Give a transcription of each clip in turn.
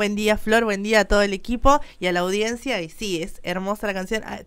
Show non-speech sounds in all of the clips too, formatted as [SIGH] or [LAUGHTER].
Buen día, Flor, buen día a todo el equipo y a la audiencia. Y sí, es hermosa la canción. Ah,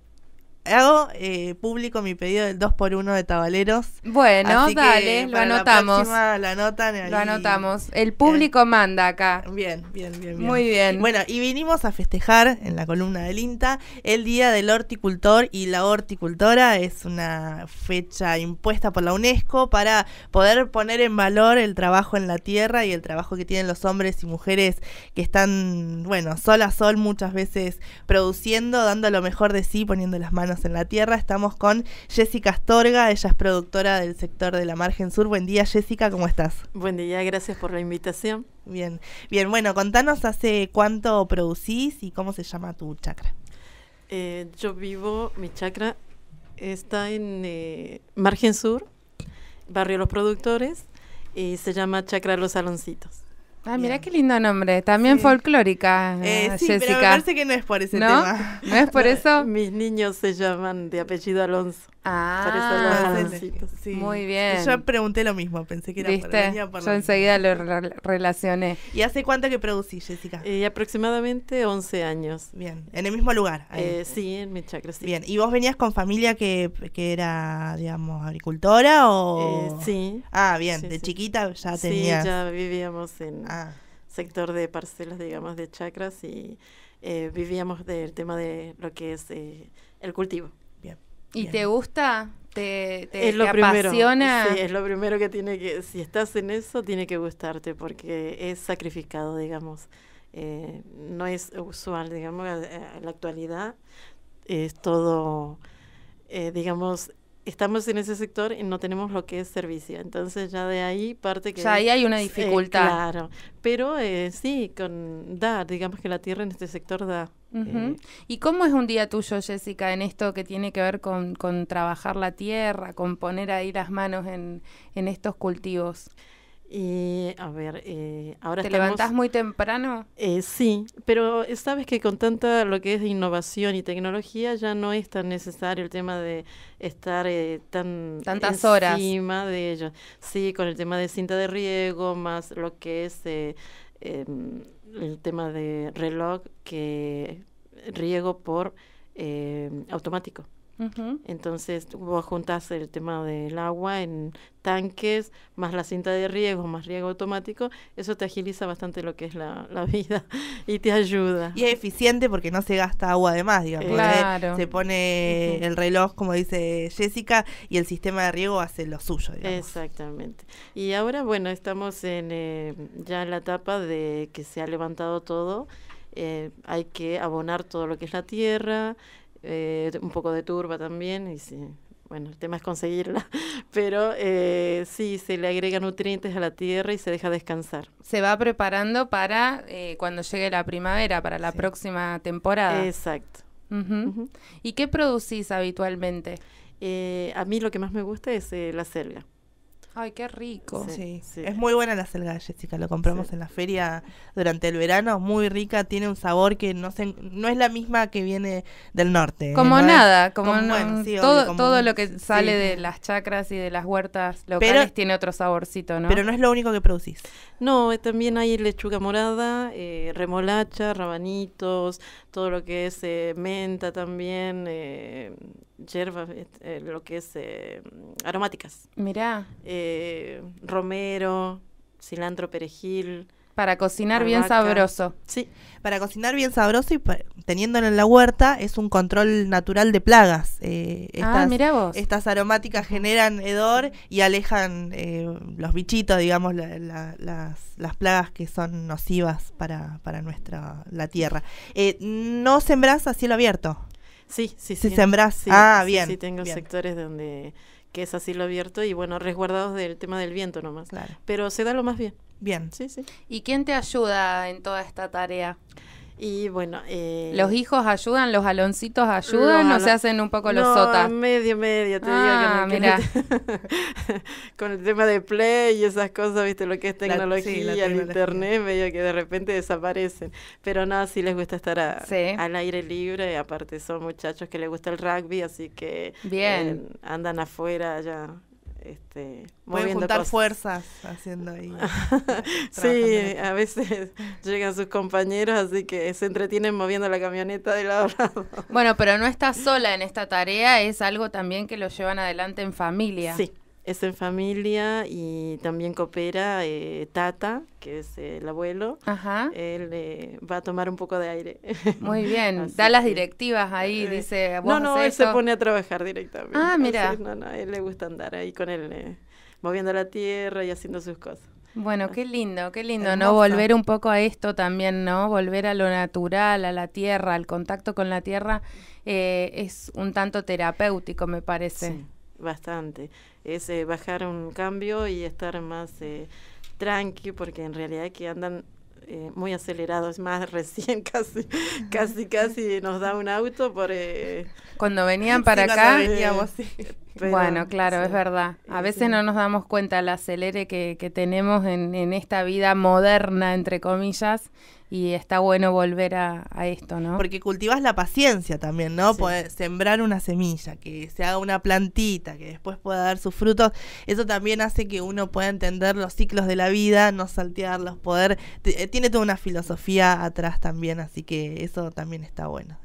hago eh, público mi pedido del 2x1 de tabaleros. Bueno, dale, lo anotamos. La, Lo anotamos. El público manda acá. Bien, bien, bien, bien, Muy bien. Bueno, y vinimos a festejar en la columna del INTA el Día del Horticultor y la Horticultora. Es una fecha impuesta por la UNESCO para poder poner en valor el trabajo en la tierra y el trabajo que tienen los hombres y mujeres que están, bueno, sol a sol muchas veces produciendo, dando lo mejor de sí, poniendo las manos en la Tierra. Estamos con Jessica Astorga, ella es productora del sector de la Margen Sur. Buen día, Jessica, ¿cómo estás? Buen día, gracias por la invitación. Bien, bien, bueno, contanos hace cuánto producís y cómo se llama tu chacra. Eh, yo vivo, mi chacra está en eh, Margen Sur, Barrio Los Productores, y se llama Chacra Los Saloncitos. Ah, mira qué lindo nombre. También folclórica. Eh, sí, pero me parece que no es por ese ¿No? tema. ¿No es por [LAUGHS] eso? Mis niños se llaman de apellido Alonso. Ah, muy bien. Yo pregunté lo mismo, pensé que era Por, Yo enseguida lo relacioné. ¿Y hace cuánto que producís, Jessica? Eh, aproximadamente 11 años. Bien, en el mismo lugar. Eh, sí, en mi chacra, Bien, ¿y vos venías con familia que, era, digamos, agricultora o...? Eh, sí. Ah, bien, de chiquita ya tenías... Sí, ya vivíamos en ah. sector de parcelas, digamos, de chacras y vivíamos del tema de lo que es el cultivo. ¿Y te gusta? ¿Te, lo apasiona? Sí, es lo primero que tiene que, si estás en eso, tiene que gustarte porque es sacrificado, digamos. Eh, no es usual, digamos, en la actualidad es todo, eh, digamos, estamos en ese sector y no tenemos lo que es servicio, entonces ya de ahí parte que... Ya ahí hay una eh, dificultad. claro, pero sí, con da, digamos que la tierra en este sector da. Eh, ¿Y cómo es un día tuyo, Jessica, en esto que tiene que ver con, trabajar la tierra, con poner ahí las manos en, estos cultivos? Eh, a ver, eh, ahora ¿Te levantás muy temprano? sí, pero sabes que con tanta lo que es innovación y tecnología ya no es tan necesario el tema de estar tan tantas horas encima de ellos. Sí, con el tema de cinta de riego, más lo que es em, el tema de reloj que riego por eh, automático. Entonces vos juntás el tema del agua en tanques, más la cinta de riego, más riego automático, eso te agiliza bastante lo que es la, [LAUGHS] vida y te ayuda. Y es eficiente porque no se gasta agua además, digamos. ¿eh? Se pone el reloj, como dice Jessica, y el sistema de riego hace lo suyo, digamos. Exactamente. Y ahora, bueno, estamos en, eh, ya en la etapa de que se ha levantado todo, eh, hay que abonar todo lo que es la tierra, eh, un poco de turba también, y sí, bueno, el tema es conseguirla, [LAUGHS] pero eh, sí, se le agrega nutrientes a la tierra y se deja descansar. Se va preparando para eh, cuando llegue la primavera, para la próxima temporada. Exacto. ¿Y qué producís habitualmente? a mí lo que más me gusta es la cerveza Ay, qué rico. Sí, sí. Es muy buena la selga Jessica, lo compramos en la feria durante el verano, muy rica, tiene un sabor que no se, no es la misma que viene del norte. ¿eh? Como nada, como, todo, lo que sale de las chacras y de las huertas locales tiene otro saborcito, ¿no? Pero no es lo único que producís. No, eh, también hay lechuga morada, eh, remolacha, rabanitos, todo lo que es eh, menta también, eh, hierba, lo que es aromáticas. Mirá. romero, cilantro, perejil. Para cocinar bien sabroso. Sí, para cocinar bien sabroso y teniéndolo en la huerta es un control natural de plagas. Eh, ah, estas, ah, mirá vos. Estas aromáticas generan hedor y alejan eh, los bichitos, digamos, las, plagas que son nocivas para, para nuestra la tierra. Eh, ¿No sembrás a cielo abierto? Sí, sí, sí. Si sembrás, ah, bien. Sí, tengo sectores donde que es así lo abierto y bueno, resguardados del tema del viento nomás. Claro. Pero se da lo más bien. Bien. Sí, sí. ¿Y quién te ayuda en toda esta tarea? Y bueno. Eh, ¿Los hijos ayudan? ¿Los aloncitos ayudan no, o se hacen un poco los no, Medio, medio, te digo que ah, [LAUGHS] Con el tema de Play y esas cosas, ¿viste? Lo que es tecnología, el internet, medio que de repente desaparecen. Pero nada, sí les gusta estar al aire libre. Aparte, son muchachos que les gusta el rugby, así que. Eh, andan afuera ya este, fuerzas haciendo ahí. [LAUGHS] [LAUGHS] sí, a veces [LAUGHS] llegan sus compañeros, así que se entretienen moviendo la camioneta de lado lado. Bueno, pero no está sola en esta tarea, es algo también que lo llevan adelante en familia. Sí es en familia y también coopera eh, Tata, que es el abuelo. Ajá. Él eh, va a tomar un poco de aire. Muy [LAUGHS] bien, da las directivas ahí, eh, dice. no, no, él se pone a trabajar directamente. Ah, mira. no, no, él le gusta andar ahí con él, moviendo la tierra y haciendo sus cosas. Bueno, qué lindo, qué lindo, ¿no? Volver un poco a esto también, ¿no? Volver a lo natural, a la tierra, al contacto con la tierra, es un tanto terapéutico, me parece. Sí bastante. Es eh, bajar un cambio y estar más eh, tranqui, porque en realidad que andan eh, muy acelerados más, [LAUGHS] recién casi, casi, casi nos da un auto por... Cuando venían [LAUGHS] para acá, bueno, claro, es verdad. A eh, veces no nos damos cuenta el acelere que, tenemos en, esta vida moderna, entre comillas, y está bueno volver a, esto, ¿no? Porque cultivas la paciencia también, ¿no? sembrar una semilla, que se haga una plantita, que después pueda dar sus frutos. Eso también hace que uno pueda entender los ciclos de la vida, no saltearlos, poder... Eh, tiene toda una filosofía atrás también, así que eso también está bueno.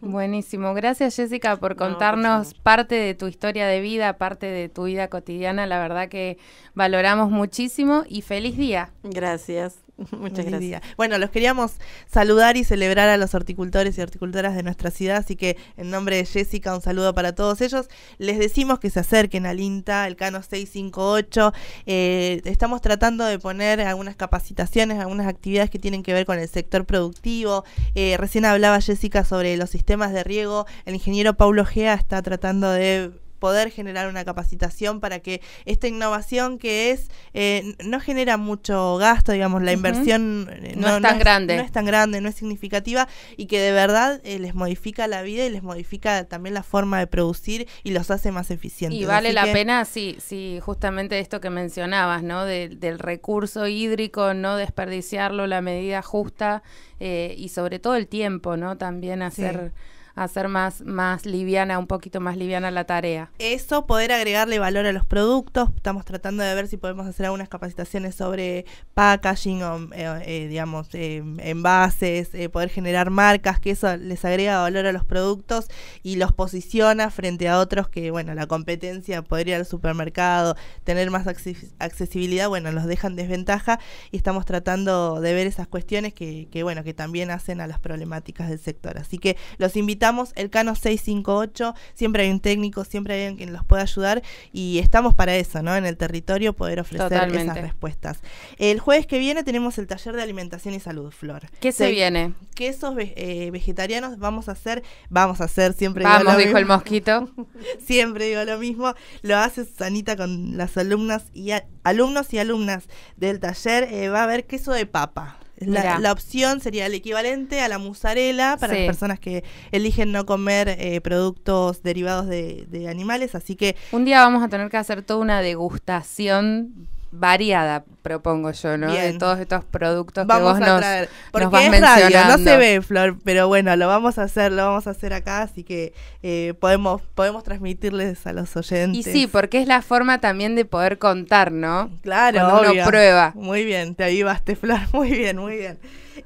Buenísimo. Gracias, Jessica, por contarnos parte de tu historia de vida, parte de tu vida cotidiana. La verdad que valoramos muchísimo y feliz día. Gracias. [LAUGHS] Muchas gracias. Bueno, los queríamos saludar y celebrar a los horticultores y horticultoras de nuestra ciudad, así que en nombre de Jessica un saludo para todos ellos. Les decimos que se acerquen al INTA, el Cano 658. Eh, estamos tratando de poner algunas capacitaciones, algunas actividades que tienen que ver con el sector productivo. Eh, recién hablaba Jessica sobre los sistemas de riego. El ingeniero Paulo Gea está tratando de poder generar una capacitación para que esta innovación que es, eh, no genera mucho gasto, digamos, la inversión eh, no, es tan grande. No es tan grande, no es significativa y que de verdad eh, les modifica la vida y les modifica también la forma de producir y los hace más eficientes. Y vale la pena, sí, sí, justamente esto que mencionabas, ¿no? del recurso hídrico, no desperdiciarlo, la medida justa y sobre todo el tiempo, ¿no? También hacer hacer más, más liviana, un poquito más liviana la tarea. Eso, poder agregarle valor a los productos. Estamos tratando de ver si podemos hacer algunas capacitaciones sobre packaging, eh, eh, digamos, eh, envases, poder generar marcas, que eso les agrega valor a los productos y los posiciona frente a otros que, bueno, la competencia, poder ir al supermercado, tener más accesibilidad, bueno, los dejan desventaja y estamos tratando de ver esas cuestiones que, que bueno, que también hacen a las problemáticas del sector. Así que los invito Damos el Cano 658, siempre hay un técnico, siempre hay alguien que nos pueda ayudar y estamos para eso, ¿no? En el territorio poder ofrecer esas respuestas. El jueves que viene tenemos el taller de alimentación y salud, Flor. ¿Qué se viene? Quesos eh, vegetarianos vamos a hacer, vamos a hacer, siempre vamos, dijo el mosquito. [LAUGHS] siempre digo lo mismo, lo hace Sanita con las alumnas y alumnos y alumnas del taller, eh, va a haber queso de papa. La, opción sería el equivalente a la musarela para las personas que eligen no comer eh, productos derivados de, de, animales. Así que. Un día vamos a tener que hacer toda una degustación variada, propongo yo, ¿no? De todos estos productos vamos que vos a traer. Porque es no se ve, Flor, pero bueno, lo vamos a hacer, lo vamos a hacer acá, así que eh, podemos, podemos transmitirles a los oyentes. Y sí, porque es la forma también de poder contar, ¿no? Claro, uno prueba. Muy bien, te avivaste, Flor, [LAUGHS] muy bien, muy bien.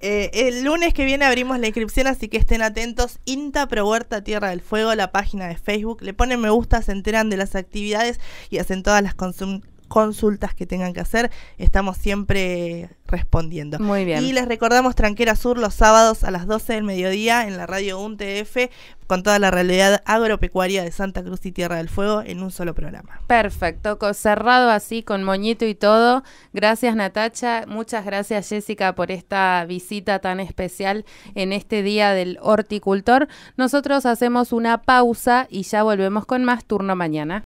Eh, el lunes que viene abrimos la inscripción, así que estén atentos. INTA Pro Huerta Tierra del Fuego, la página de Facebook. Le ponen me gusta, se enteran de las actividades y hacen todas las consultas consultas que tengan que hacer, estamos siempre respondiendo. Muy bien. Y les recordamos Tranquera Sur los sábados a las 12 del mediodía en la radio UNTF con toda la realidad agropecuaria de Santa Cruz y Tierra del Fuego en un solo programa. Perfecto, cerrado así con moñito y todo. Gracias Natacha, muchas gracias Jessica por esta visita tan especial en este día del horticultor. Nosotros hacemos una pausa y ya volvemos con más turno mañana.